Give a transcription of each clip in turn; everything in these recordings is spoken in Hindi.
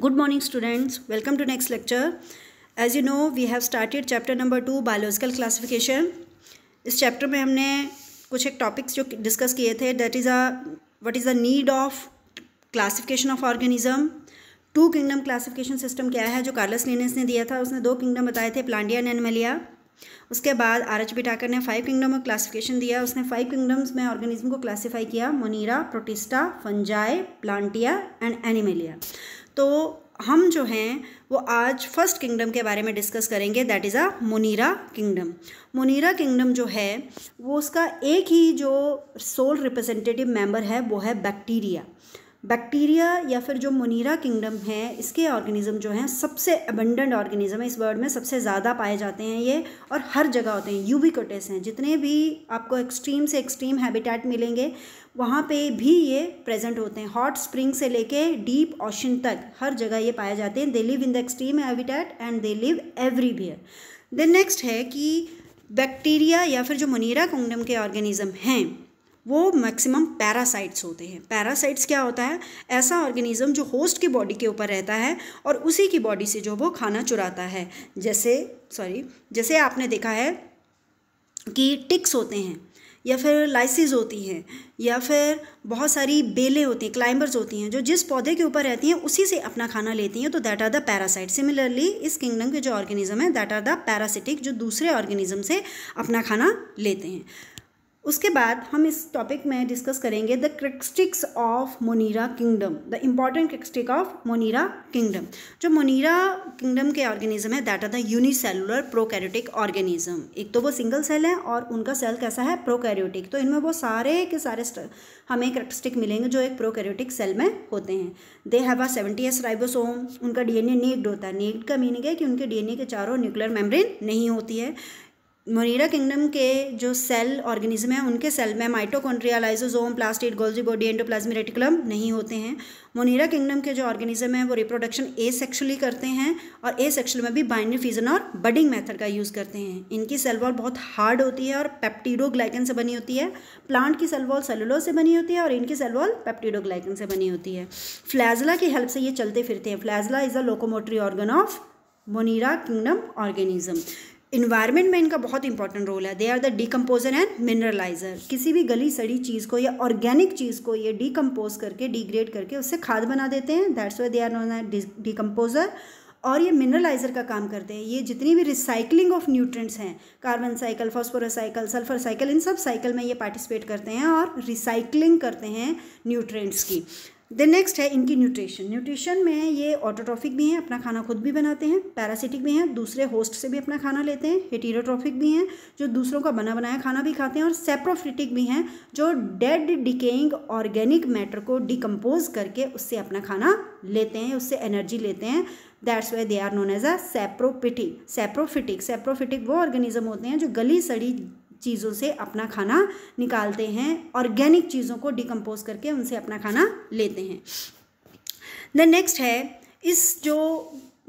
good morning students welcome to next lecture as you know we have started chapter number two biological classification इस चैप्टर में हमने कुछ एक टॉपिक्स जो डिस्कस किए थे that is a what is the need of classification of organism two kingdom classification system क्या है जो कार्लस लेनेस ने दिया था उसने दो किंगडम बताए थे प्लांडिया एंड एनिमलिया उसके बाद आर एच बी ठाकर ने फाइव किंगडम का क्लासिफिकेशन दिया उसने फाइव किंगडम्स में ऑर्गेनिज्म को क्लासीफाई किया Monera Protista Fungi Plantae and Animalia तो हम जो हैं वो आज फर्स्ट किंगडम के बारे में डिस्कस करेंगे that is a Monera kingdom Monera kingdom जो है वो उसका एक ही जो सोल रिप्रेजेंटेटिव मेंबर है वो है बैक्टीरिया बैक्टीरिया या फिर जो मुनीरा किंगडम है इसके ऑर्गेनिज़्म जो हैं सबसे अबंडेंट ऑर्गेनिज़म है इस वर्ड में सबसे ज़्यादा पाए जाते हैं ये और हर जगह होते हैं यूबिकोटेस हैं जितने भी आपको एक्सट्रीम से एक्सट्रीम हैबिटेट मिलेंगे वहाँ पे भी ये प्रेजेंट होते हैं हॉट स्प्रिंग से लेके डीप ओशन तक हर जगह ये पाए जाते हैं they live in the extreme habitat and they live bear then next है कि बैक्टीरिया या फिर जो मुनीरा किंगडम के ऑर्गेनिज़म हैं वो मैक्सिमम पैरासाइट्स होते हैं पैरासाइट्स क्या होता है ऐसा ऑर्गेनिज्म जो होस्ट की बॉडी के ऊपर रहता है और उसी की बॉडी से जो वो खाना चुराता है जैसे सॉरी जैसे आपने देखा है कि टिक्स होते हैं या फिर लाइसिस होती हैं या फिर बहुत सारी बेलें होती हैं क्लाइंबर्स होती हैं जो जिस पौधे के ऊपर रहती हैं उसी से अपना खाना लेती हैं तो that are the parasite similarly इस किंगडम के जो ऑर्गेनिज्म है दैट आर द पैरासिटिक जो दूसरे ऑर्गेनिज्म से अपना खाना लेते हैं उसके बाद हम इस टॉपिक में डिस्कस करेंगे the characteristics of Monera kingdom the important characteristic of Monera kingdom जो मोनीरा किंगडम के ऑर्गेनिज्म है that are the unicellular prokaryotic organism एक तो वो सिंगल सेल है और उनका सेल कैसा है प्रोकैरियोटिक तो इनमें वो सारे के सारे हमें क्रिक्सटिक मिलेंगे जो एक प्रोकैरियोटिक सेल में होते हैं they have a seventy S ribosome उनका डीएनए नेक्ड होता है नेक्ड का मीनिंग है कि उनके डीएनए के चारों न्यूक्लियर मेम्ब्रेन नहीं होती है मोनीरा किंगडम के जो सेल ऑर्गेनिज्म हैं उनके सेल में mitochondria lysosome plastid Golgi body endoplasmic reticulum नहीं होते हैं मोनीरा किंगडम के जो ऑर्गेनिज्म हैं वो रिप्रोडक्शन ए सेक्शुअली करते हैं और ए सेक्शुअल में भी बाइनरी फ्यूजन और बडिंग मेथड का यूज़ करते हैं इनकी सेल वॉल बहुत हार्ड होती है और पेप्टीडोग्लाइकन से बनी होती है प्लांट की सेल वॉल सेलुलो से बनी होती है और इनकी सेल वॉल पेप्टीडोग्लाइकन से बनी होती है फ्लैजला की हेल्प से ये चलते फिरते हैं flagella is a locomotory organ of Monera kingdom organism environment में इनका बहुत इंपॉर्टेंट रोल है they are the decomposer and mineraliser किसी भी गली सड़ी चीज़ को या ऑर्गेनिक चीज़ को ये डिकम्पोज करके डिग्रेड करके उससे खाद बना देते हैं that's way they are known decomposer और ये मिनरलाइजर का काम करते हैं ये जितनी भी रिसाइकलिंग ऑफ न्यूट्रेंट्स हैं carbon cycle phosphorus cycle sulphur cycle इन सब साइकिल में ये पार्टिसिपेट करते हैं और रिसाइकलिंग करते हैं न्यूट्रेंट्स की देन नेक्स्ट है इनकी न्यूट्रिशन न्यूट्रिशन में ये ऑटोट्रॉफिक भी हैं अपना खाना खुद भी बनाते हैं पैरासिटिक भी हैं दूसरे होस्ट से भी अपना खाना लेते हैं हेटीरोट्रॉफिक भी हैं जो दूसरों का बना बनाया खाना भी खाते हैं और सेप्रोफिटिक भी हैं जो डेड डिकेइंग ऑर्गेनिक मैटर को डिकम्पोज करके उससे अपना खाना लेते हैं उससे एनर्जी लेते हैं that's way they are known as a saprophytic saprophytic saprophytic वो ऑर्गेनिज्म होते हैं जो गली सड़ी चीज़ों से अपना खाना निकालते हैं ऑर्गेनिक चीज़ों को डिकम्पोज करके उनसे अपना खाना लेते हैं देन नेक्स्ट है इस जो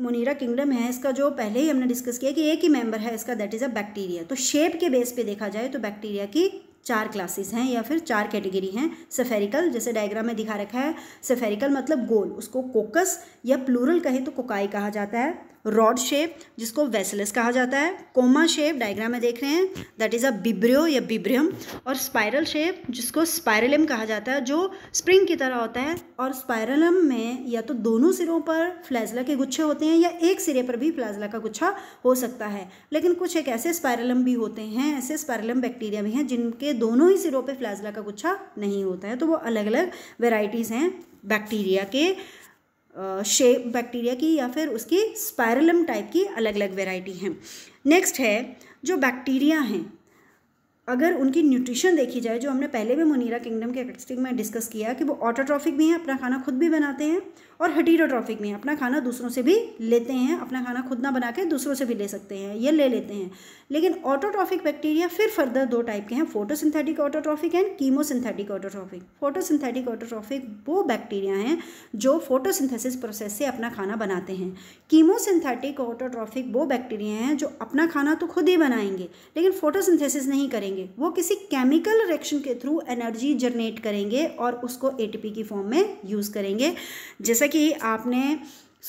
मोनीरा किंगडम है इसका जो पहले ही हमने डिस्कस किया कि एक ही मेंबर है इसका दैट इज़ अ बैक्टीरिया तो शेप के बेस पे देखा जाए तो बैक्टीरिया की चार क्लासेस हैं या फिर चार कैटेगरी हैं सेफेरिकल जैसे डायग्राम में दिखा रखा है सेफेरिकल मतलब गोल उसको कोकस या प्लूरल कहें तो कोकाई कहा जाता है रॉड शेप जिसको वेसलस कहा जाता है कोमा शेप डायग्राम में देख रहे हैं दैट इज़ अ बिब्रियो या बिब्रियम और स्पायरल शेप जिसको स्पायरलम कहा जाता है जो स्प्रिंग की तरह होता है और स्पायरलम में या तो दोनों सिरों पर फ्लैजला के गुच्छे होते हैं या एक सिरे पर भी फ्लैजला का गुच्छा हो सकता है लेकिन कुछ एक ऐसे स्पायरलम भी होते हैं ऐसे स्पायरलम बैक्टीरिया भी हैं जिनके दोनों ही सिरों पर फ्लैजला का गुच्छा नहीं होता है तो वो अलग अलग वेराइटीज़ हैं बैक्टीरिया के शेप बैक्टीरिया की या फिर उसकी स्पायरलम टाइप की अलग अलग वेराइटी हैं नेक्स्ट है जो बैक्टीरिया हैं अगर उनकी न्यूट्रिशन देखी जाए जो हमने पहले भी मुनीरा किंगडम के एक्सटिंग में डिस्कस किया कि वो ऑटोट्रॉफिक भी हैं अपना खाना खुद भी बनाते हैं और हटीरोट्रॉफिक में अपना खाना दूसरों से भी लेते हैं अपना खाना खुद ना बना के दूसरों से भी ले सकते हैं ये ले लेते हैं लेकिन ऑटोट्रॉफिक बैक्टीरिया फिर फर्दर दो टाइप के हैं photosynthetic autotrophic and chemosynthetic autotrophic photosynthetic autotrophic वो बैक्टीरिया हैं जो फोटोसिंथेसिस प्रोसेस से अपना खाना बनाते हैं कीमोसिंथेटिक ऑटोट्रॉफिक वो बैक्टीरिया हैं जो अपना खाना तो खुद ही बनाएंगे लेकिन फोटोसिंथेसिस नहीं करेंगे वो किसी केमिकल रिएक्शन के थ्रू एनर्जी जनरेट करेंगे और उसको एटीपी की फॉर्म में यूज़ करेंगे जैसे जैसा कि आपने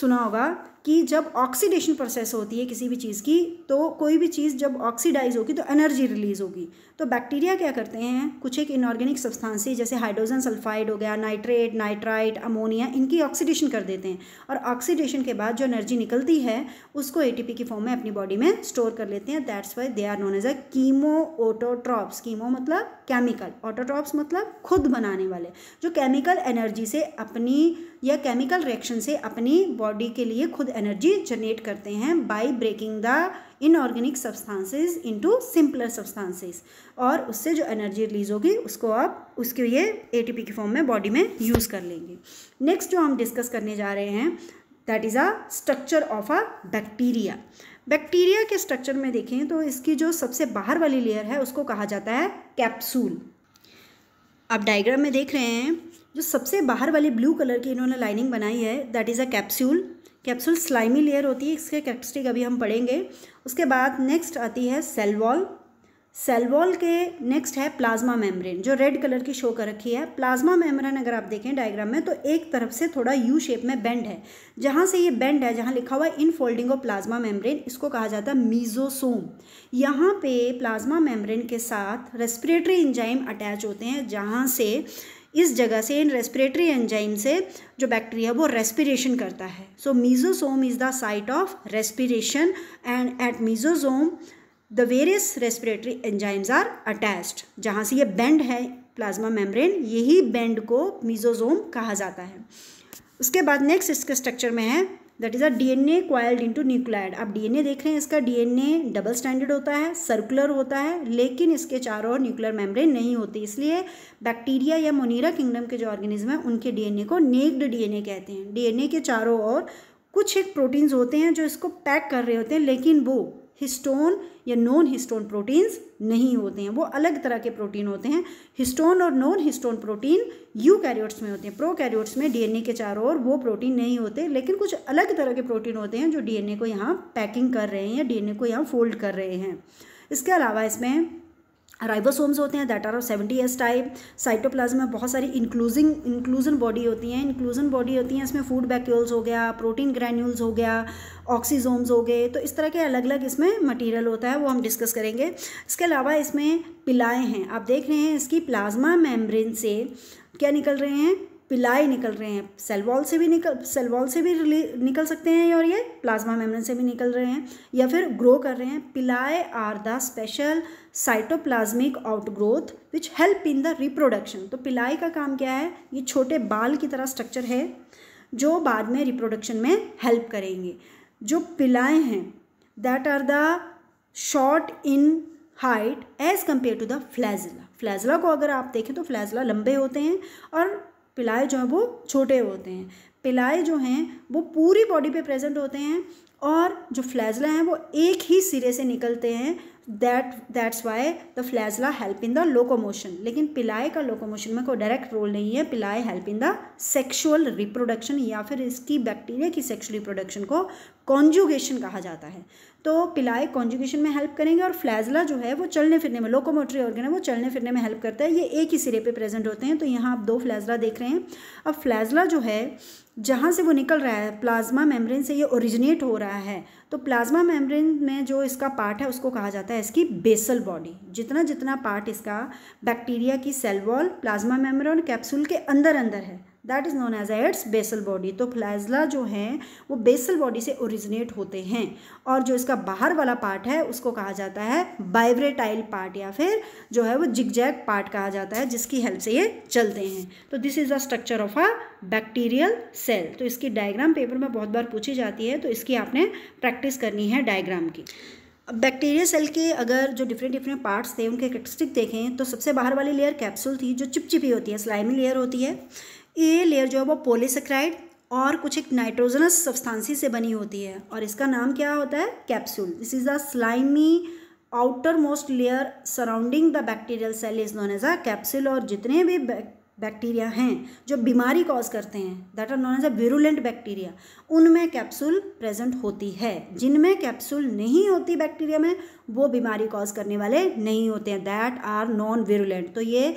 सुना होगा कि जब ऑक्सीडेशन प्रोसेस होती है किसी भी चीज़ की तो कोई भी चीज़ जब ऑक्सीडाइज होगी तो एनर्जी रिलीज होगी तो बैक्टीरिया क्या करते हैं कुछ एक इनऑर्गेनिक सब्सटेंसेस जैसे हाइड्रोजन सल्फाइड हो गया नाइट्रेट नाइट्राइट अमोनिया इनकी ऑक्सीडेशन कर देते हैं और ऑक्सीडेशन के बाद जो एनर्जी निकलती है उसको ए की फॉर्म में अपनी बॉडी में स्टोर कर लेते हैं that's why they are known as a chemo autotrophs chemo मतलब केमिकल ऑटोट्रॉप्स मतलब खुद बनाने वाले जो केमिकल एनर्जी से अपनी या केमिकल रिएक्शन से अपनी बॉडी के लिए खुद एनर्जी जनरेट करते हैं by breaking the inorganic substances into simpler substances और उससे जो एनर्जी रिलीज होगी उसको आप उसके ये एटीपी के फॉर्म में बॉडी में यूज़ कर लेंगे नेक्स्ट जो हम डिस्कस करने जा रहे हैं that is a structure of a bacteria bacteria के स्ट्रक्चर में देखें तो इसकी जो सबसे बाहर वाली लेयर है उसको कहा जाता है कैप्सूल आप डायग्राम में देख रहे हैं जो सबसे बाहर वाली ब्लू कलर की इन्होंने लाइनिंग बनाई है that is a capsule capsule slimy layer होती है इसके कैप्सटिक अभी हम पढ़ेंगे उसके बाद नेक्स्ट आती है सेल वॉल सेल वॉल के नेक्स्ट है प्लाज्मा मेम्ब्रेन जो रेड कलर की शो कर रखी है प्लाज्मा मेम्ब्रेन अगर आप देखें डायग्राम में तो एक तरफ से थोड़ा यू शेप में बेंड है जहाँ से ये बेंड है जहाँ लिखा हुआ है infolding of plasma membrane इसको कहा जाता है मीजोसोम यहाँ पे प्लाज्मा मेम्ब्रेन के साथ रेस्पिरेटरी इंजाइम अटैच होते हैं जहाँ से इस जगह से इन रेस्पिरेटरी एंजाइम से जो बैक्टीरिया वो रेस्पिरेशन करता है so mesosome is the site of respiration and at mesosome the various respiratory enzymes are attached जहाँ से ये बेंड है प्लाज्मा मेम्ब्रेन यही बेंड को मीजोजोम कहा जाता है उसके बाद नेक्स्ट इसके स्ट्रक्चर में है that is a DNA coiled into nucleoid आप डीएनए देख रहे हैं इसका डीएनए डबल स्टैंडर्ड होता है सर्कुलर होता है लेकिन इसके चारों ओर न्यूक्लियर मेम्ब्रेन नहीं होती इसलिए बैक्टीरिया या मोनीरा किंगडम के जो ऑर्गेनिज्म हैं उनके डीएनए को नेक्ड डीएनए कहते हैं डीएनए के चारों ओर कुछ एक प्रोटीन्स होते हैं जो इसको पैक कर रहे होते हैं लेकिन वो हिस्टोन या नॉन हिस्टोन प्रोटीन्स नहीं होते हैं वो अलग तरह के प्रोटीन होते हैं हिस्टोन और non histone protein eukaryotes में होते हैं प्रो कैरियोट्स में डीएनए के चारों ओर वो प्रोटीन नहीं होते लेकिन कुछ अलग तरह के प्रोटीन होते हैं जो डीएनए को यहाँ पैकिंग कर रहे हैं या डीएनए को यहाँ फोल्ड कर रहे हैं इसके अलावा इसमें राइबोसोम्स होते हैं that are of seventy S type cytoplasm में बहुत सारी इंक्लूजिंग इंक्लूजन बॉडी होती हैं इंक्लूजन बॉडी होती हैं इसमें फूड बैक्यूल्स हो गया प्रोटीन ग्रैन्यूल्स हो गया ऑक्सीजोम्स हो गए तो इस तरह के अलग अलग इसमें मटेरियल होता है वो हम डिस्कस करेंगे इसके अलावा इसमें पिलाएँ हैं आप देख रहे हैं इसकी प्लाज्मा मेम्ब्रेन से क्या निकल रहे हैं पिलाई निकल रहे हैं सेल वॉल से भी निकल सेल वॉल से भी निकल सकते हैं और ये प्लाज्मा मेम्ब्रेन से भी निकल रहे हैं या फिर ग्रो कर रहे हैं pili are the special cytoplasmic outgrowth which help in the reproduction तो पिलाई का काम क्या है ये छोटे बाल की तरह स्ट्रक्चर है जो बाद में रिप्रोडक्शन में हेल्प करेंगे जो पिलाए हैं that are the short in height as compared to the flagella flagella को अगर आप देखें तो फ्लैजला लंबे होते हैं और पिलाए जो हैं वो छोटे होते हैं पिलाए जो हैं वो पूरी बॉडी पे प्रेजेंट होते हैं और जो फ्लैजला हैं वो एक ही सिरे से निकलते हैं that that's why the flagella help in the locomotion लेकिन पिलाए का लोकोमोशन में कोई डायरेक्ट रोल नहीं है pili help in the sexual reproduction या फिर इसकी बैक्टीरिया की सेक्शुअल रिप्रोडक्शन को कॉन्जुगेशन कहा जाता है तो पिलाए कॉन्जुगेशन में हेल्प करेंगे और फ्लैजला जो है वो चलने फिरने में लोकोमोटरी ऑर्गन है वो चलने फिरने में हेल्प करता है ये एक ही सिरे पे प्रेजेंट होते हैं तो यहाँ आप दो फ्लैजला देख रहे हैं अब फ्लैजला जो है जहाँ से वो निकल रहा है प्लाज्मा मेम्ब्रेन से ये ओरिजिनेट हो रहा है तो प्लाज्मा मेम्ब्रेन में जो इसका पार्ट है उसको कहा जाता है इसकी बेसल बॉडी जितना जितना पार्ट इसका बैक्टीरिया की cell wall plasma membrane capsule के अंदर अंदर है that is known as as basal body तो फ्लैजला जो हैं वो बेसल बॉडी से ओरिजिनेट होते हैं और जो इसका बाहर वाला पार्ट है उसको कहा जाता है बाइब्रेटाइल पार्ट या फिर जो है वो जिगजैग पार्ट कहा जाता है जिसकी हेल्प से ये चलते हैं तो this is the structure of a bacterial cell तो इसकी डायग्राम पेपर में बहुत बार पूछी जाती है तो इसकी आपने प्रैक्टिस करनी है डायग्राम की अब बैक्टीरिया सेल के अगर जो डिफरेंट डिफरेंट पार्ट्स थे उनके कैटिस्टिक देखें तो सबसे बाहर वाली लेयर कैप्सूल थी जो चिपचिपी होती है स्लाइमी लेयर होती है ये लेयर जो है वो पोलिसक्राइड और कुछ एक नाइट्रोजनस सब्सटेंसी से बनी होती है और इसका नाम क्या होता है capsule this is the slimy outermost layer surrounding the bacterial cell is known as a capsule और जितने भी बैक्टीरिया हैं जो बीमारी कॉज करते हैं that are known as a virulent bacteria उनमें कैप्सूल प्रेजेंट होती है जिनमें कैप्सूल नहीं होती बैक्टीरिया में वो बीमारी कॉज करने वाले नहीं होते हैं दैट आर नॉन विरुलेंट तो ये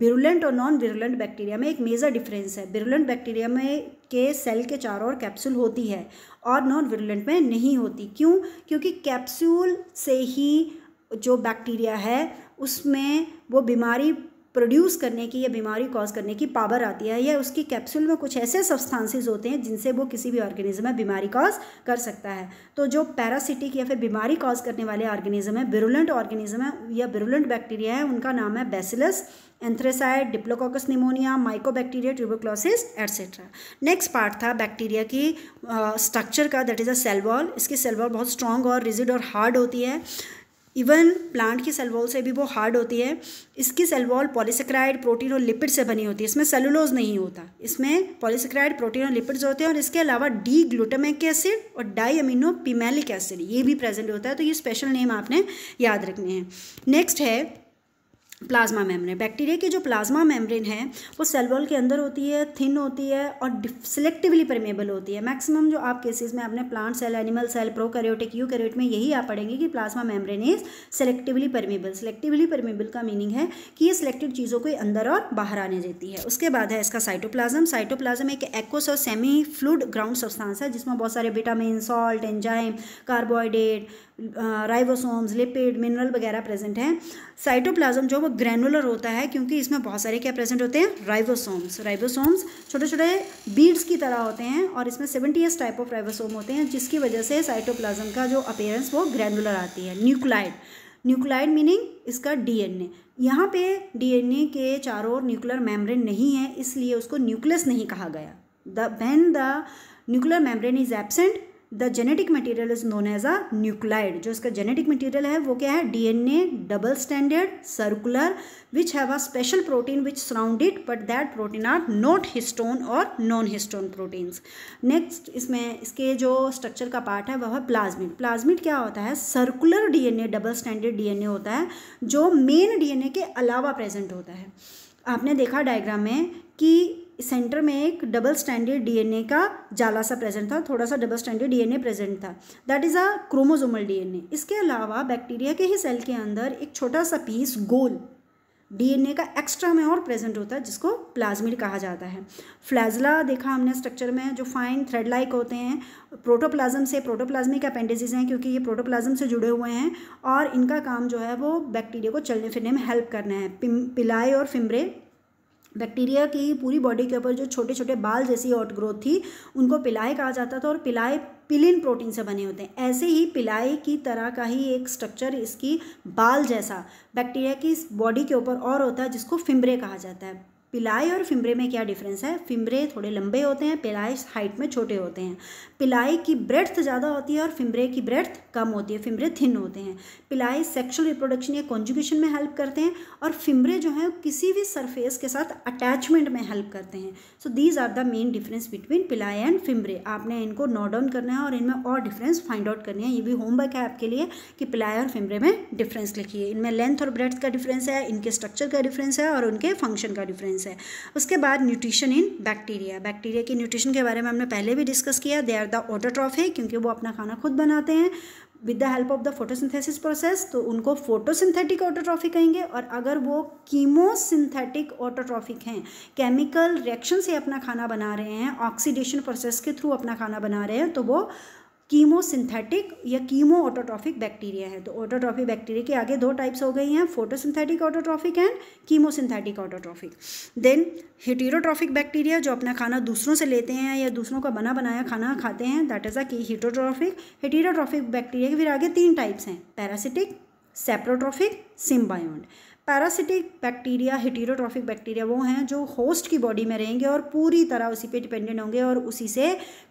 विरुलेंट और नॉन विरुलेंट बैक्टीरिया में एक मेजर डिफरेंस है विरुलेंट बैक्टीरिया में के सेल के चारों ओर कैप्सूल होती है और नॉन विरुलेंट में नहीं होती क्यों क्योंकि कैप्सूल से ही जो बैक्टीरिया है उसमें वो बीमारी प्रोड्यूस करने की या बीमारी कॉज करने की पावर आती है या उसकी कैप्सूल में कुछ ऐसे सब्सटेंसेस होते हैं जिनसे वो किसी भी ऑर्गेनिज्म में बीमारी कॉज कर सकता है तो जो पैरासिटिक या फिर बीमारी कॉज करने वाले ऑर्गेनिज्म है बिरुलेंट ऑर्गेनिज्म है या बिरुलेंट बैक्टीरिया है उनका नाम है Bacillus anthracis Diplococcus pneumoniae Mycobacteria tuberculosis etcetera next part था बैक्टीरिया की स्ट्रक्चर uh, का दैट इज़ अ सेलवॉल इसकी सेलवॉल बहुत स्ट्रॉन्ग और रिजिड और हार्ड होती है इवन प्लांट की सेलवॉल से भी वो हार्ड होती है इसकी सेलवॉल पॉलीसेक्राइड प्रोटीन और लिपिड से बनी होती है इसमें सेलुलोज नहीं होता इसमें पॉलीसेक्राइड प्रोटीन और लिपिड्स होते हैं और इसके अलावा डी ग्लूटामिक एसिड और डाई अमीनो पिमेलिक एसिड ये भी प्रेजेंट होता है तो ये स्पेशल नेम आपने याद रखने हैं नेक्स्ट है प्लाज्मा मेम्ब्रेन बैक्टीरिया की जो प्लाज्मा मेम्ब्रेन है वो सेल वॉल के अंदर होती है थिन होती है और सिलेक्टिवली परमेबल होती है मैक्सिमम जो आप केसेस में अपने plant cell animal cell prokaryotic eukaryote में यही आप पढ़ेंगे कि plasma membrane is selectively permeable selectively permeable का मीनिंग है कि ये सिलेक्टेड चीज़ों को अंदर और बाहर आने देती है उसके बाद है इसका साइटोप्लाज्म साइटोप्लाज्म एक एक्वस और सेमी फ्लूड ग्राउंड सब्सटांस है जिसमें बहुत सारे vitamin salt enzyme carbohydrate ribosomes lipid mineral वगैरह प्रेजेंट हैं साइटोप्लाज्म जो वो ग्रैनुलर होता है क्योंकि इसमें बहुत सारे क्या प्रेजेंट होते हैं राइबोसोम्स राइबोसोम्स छोटे छोटे बीड्स की तरह होते हैं और इसमें seventy S type of ribosome होते हैं जिसकी वजह से साइटोप्लाज्म का जो अपेयरेंस वो ग्रैनुलर आती है न्यूक्लाइड न्यूक्लाइड मीनिंग इसका डी एन ए यहाँ पे ए के चारों ओर न्यूक्लियर मेम्ब्रेन नहीं है इसलिए उसको न्यूक्लियस नहीं कहा गया the when the nuclear membrane is absent the genetic material is known as a nucleoid जो इसका जेनेटिक मटेरियल है वो क्या है DNA double standard circular which have a special protein which surround it but that protein are not histone और नॉन हिस्टोन प्रोटीन्स नेक्स्ट इसमें इसके जो स्ट्रक्चर का पार्ट है वह है प्लाज्मिड प्लाज्मिड क्या होता है circular DNA double standard DNA होता है जो मेन डीएनए के अलावा प्रेजेंट होता है आपने देखा डायग्राम में कि सेंटर में एक डबल स्टैंडर्ड डीएनए का जाला सा प्रेजेंट था थोड़ा सा डबल स्टैंडर्ड डीएनए प्रेजेंट था that is a chromosomal DNA इसके अलावा बैक्टीरिया के ही सेल के अंदर एक छोटा सा पीस गोल डीएनए का एक्स्ट्रा में और प्रेजेंट होता है जिसको प्लाज्मिड कहा जाता है फ्लैजला देखा हमने स्ट्रक्चर में जो फाइन थ्रेड लाइक होते हैं प्रोटोप्लाज्म से प्रोटोप्लाज्मिक अपेंडेजेस हैं क्योंकि ये प्रोटोप्लाज्म से जुड़े हुए हैं और इनका काम जो है वो बैक्टीरिया को चलने फिरने में हेल्प करना है पिम पिलाए और फिमरे बैक्टीरिया की पूरी बॉडी के ऊपर जो छोटे छोटे बाल जैसी ऑट ग्रोथ थी उनको पिलाए कहा जाता था और पिलाए पिलिन प्रोटीन से बने होते हैं ऐसे ही पिलाई की तरह का ही एक स्ट्रक्चर इसकी बाल जैसा बैक्टीरिया की इस बॉडी के ऊपर और होता है जिसको फिम्बरे कहा जाता है पिलाई और फिम्बरे में क्या डिफरेंस है फिम्बरे थोड़े लंबे होते हैं पिलाई हाइट में छोटे होते हैं पिलाई की ब्रेथ ज़्यादा होती है और फिम्बरे की ब्रेथ कम होती है फिम्बरे थिन होते हैं पिलाई सेक्शुअल रिप्रोडक्शन या कॉन्जुगेशन में हेल्प करते हैं और फिम्बरे जो हैं किसी भी सरफेस के साथ अटैचमेंट में हेल्प करते हैं so these are the main difference between pili and fimbriae आपने इनको नोट डाउन करना है और इनमें और डिफरेंस फाइंड आउट करनी है ये भी होमवर्क है आपके लिए कि पिलाई और फिम्बरे में डिफरेंस लिखिए इनमें लेंथ और ब्रेथ का डिफरेंस है इनके स्ट्रक्चर का डिफरेंस है और उनके फंक्शन का डिफरेंस इंपॉर्टेंस है उसके बाद न्यूट्रिशन इन बैक्टीरिया बैक्टीरिया की न्यूट्रिशन के बारे में हमने पहले भी डिस्कस किया दे आर द ऑटोट्रॉफ है क्योंकि वो अपना खाना खुद बनाते हैं with the help of the photosynthesis process तो उनको फोटोसिंथेटिक ऑटोट्रॉफिक कहेंगे और अगर वो कीमोसिंथेटिक ऑटोट्रॉफिक हैं केमिकल रिएक्शन से अपना खाना बना रहे हैं ऑक्सीडेशन प्रोसेस के थ्रू अपना खाना बना रहे हैं तो वो कीमोसिंथेटिक या कीमो ऑटोट्रॉफिक बैक्टीरिया है तो ऑटोट्रॉफिक बैक्टीरिया के आगे दो टाइप्स हो गई हैं photosynthetic autotrophic and chemosynthetic autotrophic then heterotrophic bacteria जो अपना खाना दूसरों से लेते हैं या दूसरों का बना बनाया खाना खाते हैं दैट इज़ अ की हिटोट्रॉफिक हिटीरोट्रॉफिक बैक्टीरिया के फिर आगे तीन टाइप्स हैं parasitic saprotrophic symbiont parasitic bacteria heterotrophic bacteria वो हैं जो होस्ट की बॉडी में रहेंगे और पूरी तरह उसी पे डिपेंडेंट होंगे और उसी से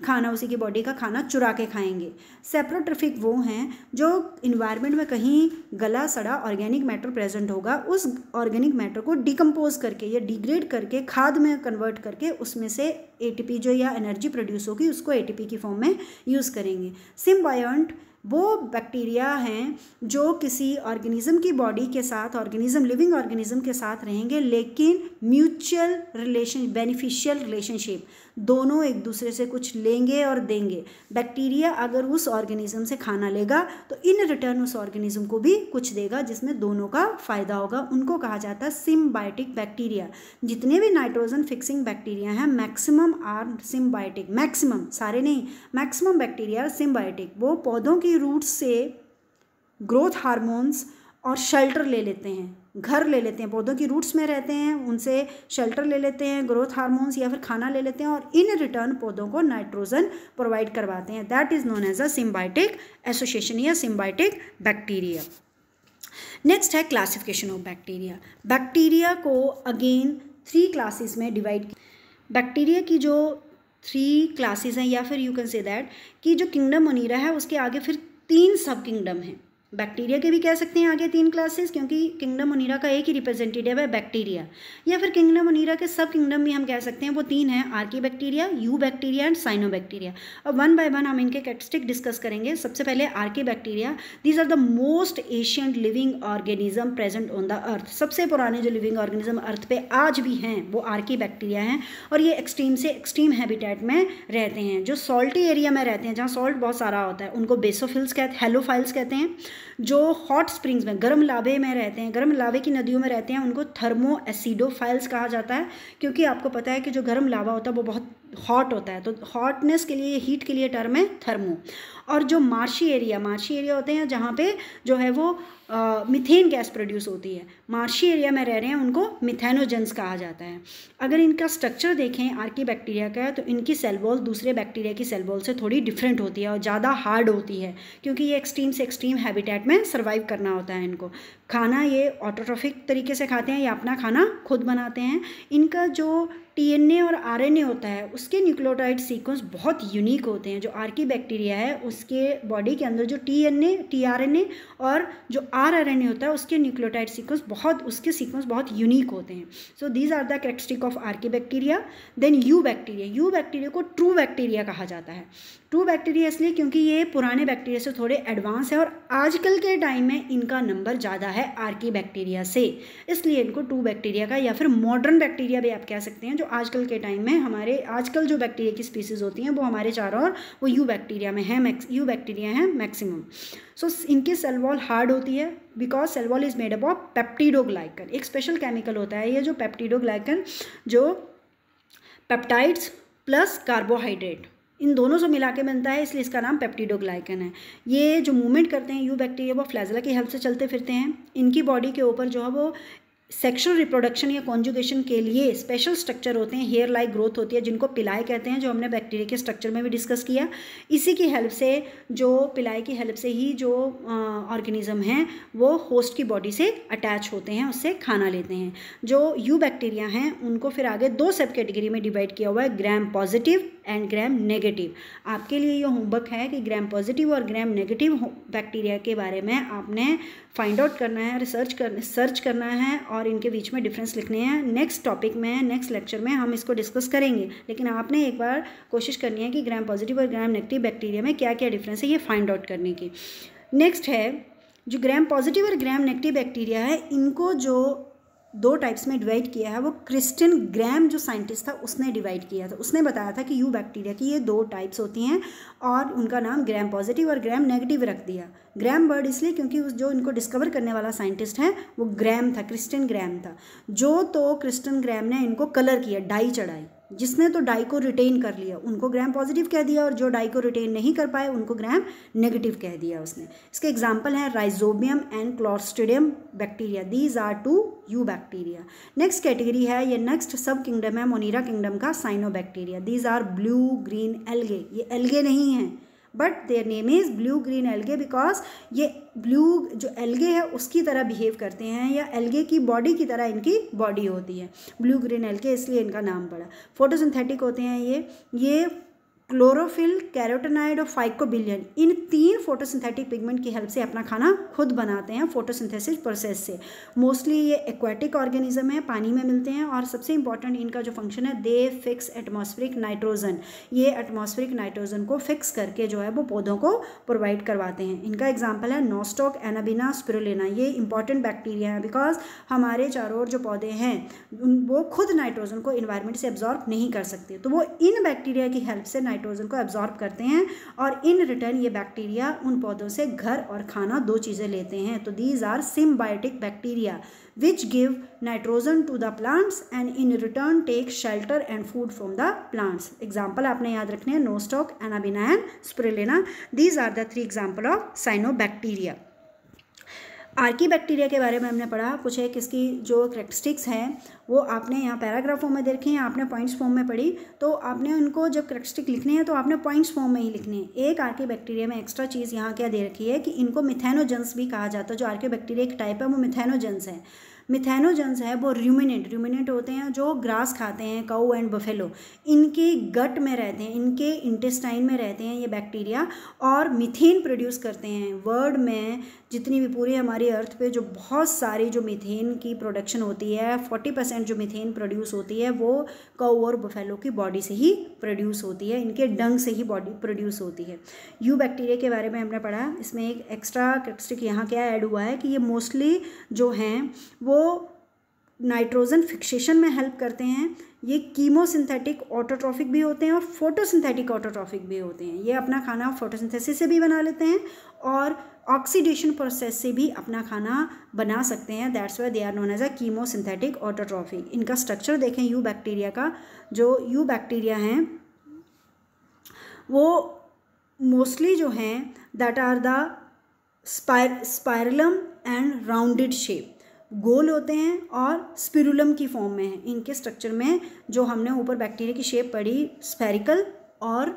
खाना उसी की बॉडी का खाना चुरा के खाएंगे सेप्रोट्रॉफिक वो हैं जो इन्वायरमेंट में कहीं गला सड़ा ऑर्गेनिक मैटर प्रेजेंट होगा उस ऑर्गेनिक मैटर को डिकम्पोज करके या डिग्रेड करके खाद में कन्वर्ट करके उसमें से ए जो या एनर्जी प्रोड्यूस होगी उसको ए की फॉर्म में यूज़ करेंगे सिम्बायंट वो बैक्टीरिया हैं जो किसी ऑर्गेनिज्म की बॉडी के साथ ऑर्गेनिज़म लिविंग ऑर्गेनिज्म के साथ रहेंगे लेकिन म्यूचुअल रिलेशन बेनिफिशियल रिलेशनशिप दोनों एक दूसरे से कुछ लेंगे और देंगे बैक्टीरिया अगर उस ऑर्गेनिज्म से खाना लेगा तो इन रिटर्न उस ऑर्गेनिज्म को भी कुछ देगा जिसमें दोनों का फ़ायदा होगा उनको कहा जाता है सिम्बायोटिक बैक्टीरिया जितने भी नाइट्रोजन फिक्सिंग बैक्टीरिया हैं मैक्सिमम आर सिम्बायोटिक मैक्सिमम सारे नहीं मैक्सिमम बैक्टीरिया सिम्बायोटिक वो पौधों की रूट से ग्रोथ हार्मोन्स और शेल्टर ले लेते हैं घर ले लेते हैं पौधों की रूट्स में रहते हैं उनसे शेल्टर ले लेते हैं ग्रोथ हार्मोन्स या फिर खाना ले लेते हैं और इन रिटर्न पौधों को नाइट्रोजन प्रोवाइड करवाते हैं that is known as a symbiotic association या सिम्बाइटिक बैक्टीरिया नेक्स्ट है क्लासिफिकेशन ऑफ बैक्टीरिया बैक्टीरिया को अगेन थ्री क्लासेस में डिवाइड बैक्टीरिया की जो थ्री क्लासेस हैं या फिर यू कैन से दैट कि जो किंगडम मनीरा है उसके आगे फिर तीन सब किंगडम हैं बैक्टीरिया के भी कह सकते हैं आगे तीन क्लासेस क्योंकि किंगडम मुनीरा का एक ही रिप्रेजेंटेटिव है बैक्टीरिया या फिर किंगडम उनीरा के सब किंगडम भी हम कह सकते हैं वो तीन हैं archaebacteria eubacteria and cyanobacteria अब वन बाय वन हम इनके कैटस्टिक डिस्कस करेंगे सबसे पहले archaebacteria these are the most ancient living organism present on the earth सबसे पुराने जो लिविंग ऑर्गेनिज्म अर्थ पे आज भी हैं वो आर्की बैक्टीरिया हैं और ये एक्सट्रीम से एक्सट्रीम हैबिटेट में रहते हैं जो सॉल्टी एरिया में रहते हैं जहाँ सॉल्ट बहुत सारा होता है उनको बेसोफिल्स कहते हेलोफाइल्स कहते हैं जो हॉट स्प्रिंग्स में गर्म लावे में रहते हैं गर्म लावे की नदियों में रहते हैं उनको थर्मो एसिडोफाइल्स कहा जाता है क्योंकि आपको पता है कि जो गर्म लावा होता है वो बहुत हॉट होता है तो हॉटनेस के लिए हीट के लिए टर्म है थर्मो और जो मार्शी एरिया मार्शी एरिया होते हैं जहाँ पे जो है वो मिथेन गैस प्रोड्यूस होती है मार्शी एरिया में रह रहे हैं उनको मिथेनोजेंस कहा जाता है अगर इनका स्ट्रक्चर देखें आर्की बैक्टीरिया का तो इनकी सेल वॉल दूसरे बैक्टीरिया की सेल वॉल से थोड़ी डिफरेंट होती है और ज़्यादा हार्ड होती है क्योंकि ये एक्सट्रीम से एक्सट्रीम हैबिटेट में सर्वाइव करना होता है इनको खाना ये ऑटोट्रॉफिक तरीके से खाते हैं या अपना खाना खुद बनाते हैं इनका जो टीएनए और आरएनए होता है उसके न्यूक्लियोटाइड सीक्वेंस बहुत यूनिक होते हैं जो आर्की बैक्टीरिया है उसके बॉडी के अंदर जो टीएनए टीआरएनए और जो आरआरएनए होता है उसके न्यूक्लियोटाइड सीक्वेंस बहुत उसके सीक्वेंस बहुत यूनिक होते हैं so these are the characteristic of archaebacteria then eubacteria eubacteria को ट्रू बैक्टीरिया कहा जाता है टू बैक्टीरिया इसलिए क्योंकि ये पुराने बैक्टीरिया से थोड़े एडवांस है और आजकल के टाइम में इनका नंबर ज़्यादा है आर्की बैक्टीरिया से इसलिए इनको टू बैक्टीरिया का या फिर मॉडर्न बैक्टीरिया भी आप कह सकते हैं जो आजकल के टाइम में हमारे आजकल जो बैक्टीरिया की स्पीसीज़ होती हैं वो हमारे चारों और वो यू बैक्टीरिया में है यू बैक्टीरिया है मैक्सिमम सो so, इनकी सेलवॉल हार्ड होती है because cell wall is made up of peptidoglycan एक स्पेशल केमिकल होता है ये जो पेप्टीडोग्लाइकन जो पेप्टाइड्स प्लस कार्बोहाइड्रेट इन दोनों से मिला के बनता है इसलिए इसका नाम पेप्टिडोग्लाइकन है ये जो मूवमेंट करते हैं यू बैक्टीरिया वो फ्लैजला की हेल्प से चलते फिरते हैं इनकी बॉडी के ऊपर जो है वो सेक्शुअल रिप्रोडक्शन या कॉन्जुगेशन के लिए स्पेशल स्ट्रक्चर होते हैं हेयर लाइक ग्रोथ होती है जिनको पिलाई कहते हैं जो हमने बैक्टीरिया के स्ट्रक्चर में भी डिस्कस किया इसी की हेल्प से जो पिलाई की हेल्प से ही जो ऑर्गेनिज्म हैं वो होस्ट की बॉडी से अटैच होते हैं उससे खाना लेते हैं जो यू बैक्टीरिया हैं उनको फिर आगे दो सब कैटेगरी में डिवाइड किया हुआ है gram positive and gram negative आपके लिए ये होमवर्क है कि ग्राम पॉजिटिव और ग्राम नेगेटिव बैक्टीरिया के बारे में आपने फाइंड आउट करना है रिसर्च कर सर्च करना है और इनके बीच में डिफरेंस लिखने हैं नेक्स्ट टॉपिक में नेक्स्ट लेक्चर में हम इसको डिस्कस करेंगे लेकिन आपने एक बार कोशिश करनी है कि ग्राम पॉजिटिव और ग्राम नेगेटिव बैक्टीरिया में क्या क्या डिफरेंस है ये फाइंड आउट करने की नेक्स्ट है जो ग्राम पॉजिटिव और ग्राम नेगेटिव बैक्टीरिया है इनको जो दो टाइप्स में डिवाइड किया है वो क्रिस्टिन ग्रैम जो साइंटिस्ट था उसने डिवाइड किया था उसने बताया था कि यू बैक्टीरिया की ये दो टाइप्स होती हैं और उनका नाम ग्रैम पॉजिटिव और ग्रैम नेगेटिव रख दिया ग्रैम वर्ड इसलिए क्योंकि उस जो इनको डिस्कवर करने वाला साइंटिस्ट है वो ग्रैम था क्रिस्टिन ग्रैम था जो तो क्रिस्टन ग्रैम ने इनको कलर किया डाई चढ़ाई जिसने तो डाई को रिटेन कर लिया उनको ग्राम पॉजिटिव कह दिया और जो डाई को रिटेन नहीं कर पाए उनको ग्राम नेगेटिव कह दिया उसने इसके एग्जाम्पल हैं rhizobium and clostridium bacteria these are two eubacteria next category है ये नेक्स्ट सब किंगडम है मोनीरा किंगडम का cyanobacteria these are blue green algae ये एलगे नहीं है but their name is blue green algae because ये ब्लू जो एल्गे है उसकी तरह बिहेव करते हैं या एल्गे की बॉडी की तरह इनकी बॉडी होती है ब्लू ग्रीन एल्गे इसलिए इनका नाम पड़ा फोटोसिंथेटिक होते हैं ये ये क्लोरोफिल कैरोटेनाइड और फाइकोबिलियन इन तीन फोटोसिंथेटिक पिगमेंट की हेल्प से अपना खाना खुद बनाते हैं फोटोसिंथेसिस प्रोसेस से मोस्टली ये एक्वेटिक ऑर्गेनिज्म है पानी में मिलते हैं और सबसे इंपॉर्टेंट इनका जो फंक्शन है दे फिक्स एटमॉस्फेरिक नाइट्रोजन ये एटमॉस्फेरिक नाइट्रोजन को फिक्स करके जो है वो पौधों को प्रोवाइड करवाते हैं इनका एग्जाम्पल है नोस्टोक एनाबिना स्पिरुलिना ये इंपॉर्टेंट बैक्टीरिया है बिकॉज हमारे चारों ओर जो पौधे हैं वो खुद नाइट्रोजन को इन्वायरमेंट से एब्जॉर्ब नहीं कर सकते तो वो इन बैक्टीरिया की हेल्प से नाइट्रोजन नाइट्रोजन को एब्जॉर्ब करते हैं और इन रिटर्न ये बैक्टीरिया उन पौधों से घर और खाना दो चीज़ें लेते हैं तो these are symbiotic bacteria which give nitrogen to the plants and in return take shelter and food from the plants example आपने याद रखने हैं nostoc anabaena spirulina these are the three example of cyanobacteria archaebacteria के बारे में हमने पढ़ा कुछ है किसकी जो करेक्टिस्टिक्स हैं वो आपने यहाँ पैराग्राफों में देखी हैं आपने पॉइंट्स फॉर्म में पढ़ी तो आपने उनको जब करेक्टिस्टिक लिखने हैं तो आपने पॉइंट्स फॉर्म में ही लिखने हैं एक आर्की बैक्टीरिया में एक्स्ट्रा चीज़ यहाँ क्या दे रखी है कि इनको मिथेनोजेंस भी कहा जाता है जो आर्की बैक्टीरिया एक टाइप है वो मिथेनोजेंस है मिथेनोजेंस है वो र्यूमिनेट र्यूमिनेट होते हैं जो ग्रास खाते हैं काऊ एंड बफेलो इनके गट में रहते हैं इनके इंटेस्टाइन में रहते हैं ये बैक्टीरिया और मिथेन प्रोड्यूस करते हैं वर्ल्ड में जितनी भी पूरी हमारी अर्थ पे जो बहुत सारी जो मिथेन की प्रोडक्शन होती है फोर्टी परसेंट जो मिथेन प्रोड्यूस होती है वो काऊ और बफेलो की बॉडी से ही प्रोड्यूस होती है इनके डंग से ही बॉडी प्रोड्यूस होती है यू बैक्टीरिया के बारे में हमने पढ़ा इसमें एक एक्स्ट्रा कैरेक्टरिस्टिक यहाँ क्या ऐड हुआ है कि ये मोस्टली जो हैं वो वो नाइट्रोजन फिक्सेशन में हेल्प करते हैं ये कीमोसिंथेटिक ऑटोट्रॉफिक भी होते हैं और फोटोसिंथेटिक ऑटोट्रॉफिक भी होते हैं ये अपना खाना फोटोसिंथेसिस से भी बना लेते हैं और ऑक्सीडेशन प्रोसेस से भी अपना खाना बना सकते हैं that's why they are known as a chemosynthetic autotrophic इनका स्ट्रक्चर देखें यू बैक्टीरिया का जो यू बैक्टीरिया हैं वो मोस्टली जो हैं that are the spiral spirillum and rounded shape गोल होते हैं और स्पिरुलम की फॉर्म में हैं इनके स्ट्रक्चर में जो हमने ऊपर बैक्टीरिया की शेप पढ़ी स्पेरिकल और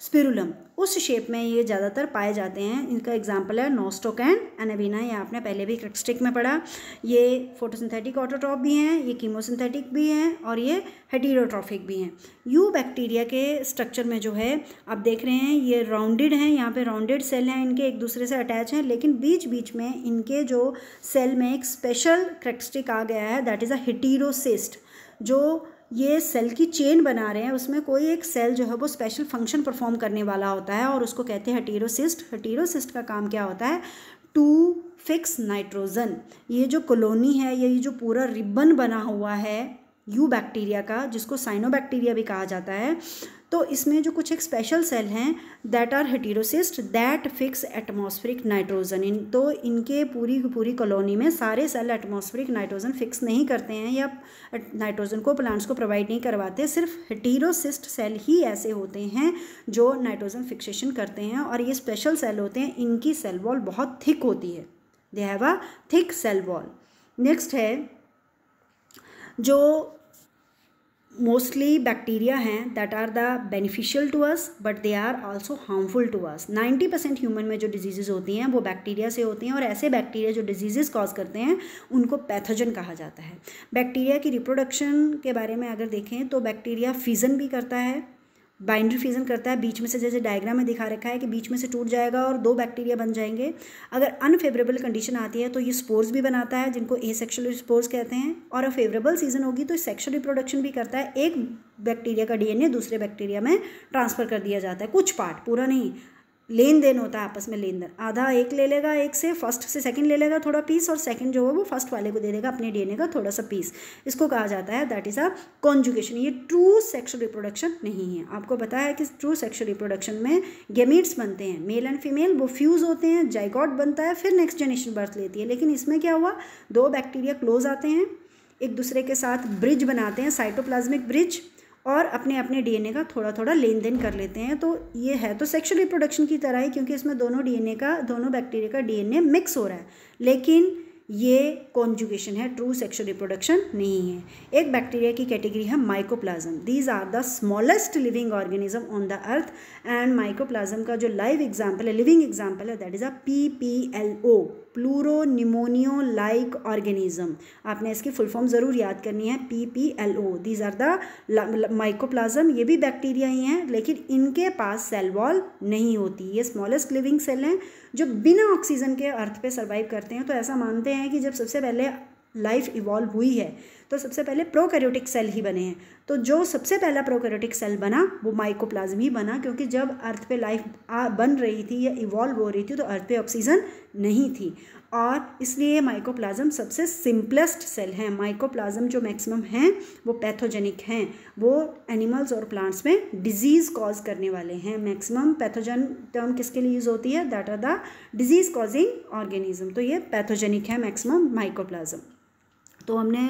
स्पिरुलम उस शेप में ये ज़्यादातर पाए जाते हैं इनका एग्जाम्पल है नोस्टोकैन एनाबीना ये आपने पहले भी क्रिक्स्टिक में पढ़ा ये फोटोसिंथेटिक ऑटोट्रॉप भी हैं ये कीमोसिंथेटिक भी हैं और ये हेटीरोट्रॉफिक भी हैं यू बैक्टीरिया के स्ट्रक्चर में जो है आप देख रहे हैं ये राउंडेड हैं यहाँ पे राउंडेड सेल हैं इनके एक दूसरे से अटैच हैं लेकिन बीच बीच में इनके जो सेल में एक स्पेशल क्रिक्स्टिक आ गया है दैट इज़ अ हिटीरोसिस्ट जो ये सेल की चेन बना रहे हैं उसमें कोई एक सेल जो है वो स्पेशल फंक्शन परफॉर्म करने वाला होता है और उसको कहते हैं हटीरोसिस्ट हटीरोसिस्ट का काम क्या होता है टू फिक्स नाइट्रोजन ये जो कॉलोनी है ये जो पूरा रिबन बना हुआ है यू बैक्टीरिया का जिसको साइनोबैक्टीरिया भी कहा जाता है तो इसमें जो कुछ एक स्पेशल सेल हैं that are heterocyst that fix atmospheric nitrogen इन तो इनके पूरी पूरी कॉलोनी में सारे सेल एटमॉस्फेरिक नाइट्रोजन फिक्स नहीं करते हैं या नाइट्रोजन को प्लांट्स को प्रोवाइड नहीं करवाते सिर्फ हेटीरोसिस्ट सेल ही ऐसे होते हैं जो नाइट्रोजन फिक्सेशन करते हैं और ये स्पेशल सेल होते हैं इनकी सेल वॉल बहुत थिक होती है they have a thick cell wall next है जो मोस्टली बैक्टीरिया हैं that are the beneficial to us but they are also harmful to us 90 percent human में जो डिजीजेज होती हैं वो बैक्टीरिया से होती हैं और ऐसे बैक्टीरिया जो डिजीजेज़ कॉज करते हैं उनको पैथोजन कहा जाता है बैक्टीरिया की रिप्रोडक्शन के बारे में अगर देखें तो बैक्टीरिया फीजन भी करता है बाइंड्री फ्यूज़न करता है बीच में से जैसे डायग्राम में दिखा रखा है कि बीच में से टूट जाएगा और दो बैक्टीरिया बन जाएंगे अगर अनफेवरेबल कंडीशन आती है तो ये स्पोर्स भी बनाता है जिनको ए सेक्शुअल स्पोर्स कहते हैं और फेवरेबल सीजन होगी तो सेक्शुअल रिप्रोडक्शन भी करता है एक बैक्टीरिया का डीएनए दूसरे बैक्टीरिया में ट्रांसफ़र कर दिया जाता है कुछ पार्ट पूरा नहीं लेन देन होता है आपस में लेन देन आधा एक ले लेगा एक से फर्स्ट से सेकंड ले लेगा थोड़ा पीस और सेकंड जो है वो फर्स्ट वाले को दे देगा अपने डीएनए का थोड़ा सा पीस इसको कहा जाता है दैट इज़ अ कॉन्जुगेशन ये ट्रू सेक्शुअल रिप्रोडक्शन नहीं है आपको पता है कि ट्रू सेक्शुअल रिप्रोडक्शन में गेमिट्स बनते हैं मेल एंड फीमेल वो फ्यूज़ होते हैं जाइगॉट बनता है फिर नेक्स्ट जनरेशन बर्थ लेती है लेकिन इसमें क्या हुआ दो बैक्टीरिया क्लोज आते हैं एक दूसरे के साथ ब्रिज बनाते हैं साइटोप्लाज्मिक ब्रिज और अपने अपने डीएनए का थोड़ा थोड़ा लेन देन कर लेते हैं तो ये है तो सेक्शुअल रिप्रोडक्शन की तरह ही क्योंकि इसमें दोनों डीएनए का दोनों बैक्टीरिया का डीएनए मिक्स हो रहा है लेकिन ये कॉन्जुगेशन है ट्रू सेक्शुअल रिप्रोडक्शन नहीं है एक बैक्टीरिया की कैटेगरी है mycoplasma these are the smallest living organism on the earth and mycoplasma का जो लाइव एग्जाम्पल है लिविंग एग्जाम्पल है that is a P P L O pneumonia like organism आपने इसकी फुल फॉर्म ज़रूर याद करनी है P P L O these are the mycoplasma ये भी बैक्टीरिया ही हैं लेकिन इनके पास सेल वॉल नहीं होती ये स्मॉलेस्ट लिविंग सेल हैं जो बिना ऑक्सीजन के अर्थ पे सर्वाइव करते हैं तो ऐसा मानते हैं कि जब सबसे पहले लाइफ इवॉल्व हुई है तो सबसे पहले प्रोकैरियोटिक सेल ही बने हैं तो जो सबसे पहला प्रोकैरियोटिक सेल बना वो माइकोप्लाज्म ही बना क्योंकि जब अर्थ पे लाइफ आ, बन रही थी या इवॉल्व हो रही थी तो अर्थ पे ऑक्सीजन नहीं थी और इसलिए माइकोप्लाज्म सबसे सिंपलेस्ट सेल हैं माइकोप्लाज्म जो मैक्सिमम हैं वो पैथोजेनिक हैं वो एनिमल्स और प्लांट्स में डिजीज़ कॉज करने वाले हैं मैक्सिमम पैथोजन टर्म किसके लिए यूज़ होती है that are the disease causing organism तो ये पैथोजेनिक है मैक्सिमम माइकोप्लाज्म तो हमने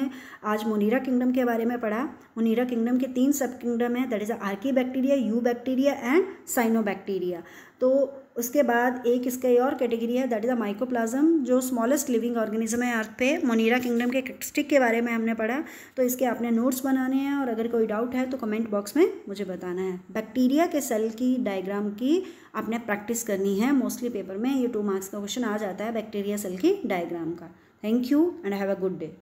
आज मोनीरा किंगडम के बारे में पढ़ा मोनीरा किंगडम के तीन सब किंगडम हैं that is archaebacteria eubacteria and cyanobacteria तो उसके बाद एक इसका और कैटेगरी है दैट इज़ अ माइकोप्लाज्म जो स्मॉलेस्ट लिविंग ऑर्गेनिज्म है अर्थ पे मोनीरा किंगडम के स्टिक के बारे में हमने पढ़ा तो इसके आपने नोट्स बनाने हैं और अगर कोई डाउट है तो कमेंट बॉक्स में मुझे बताना है बैक्टीरिया के सेल की डायग्राम की आपने प्रैक्टिस करनी है मोस्टली पेपर में ये टू मार्क्स का क्वेश्चन आ जाता है बैक्टीरिया सेल की डायग्राम का thank you and have a good day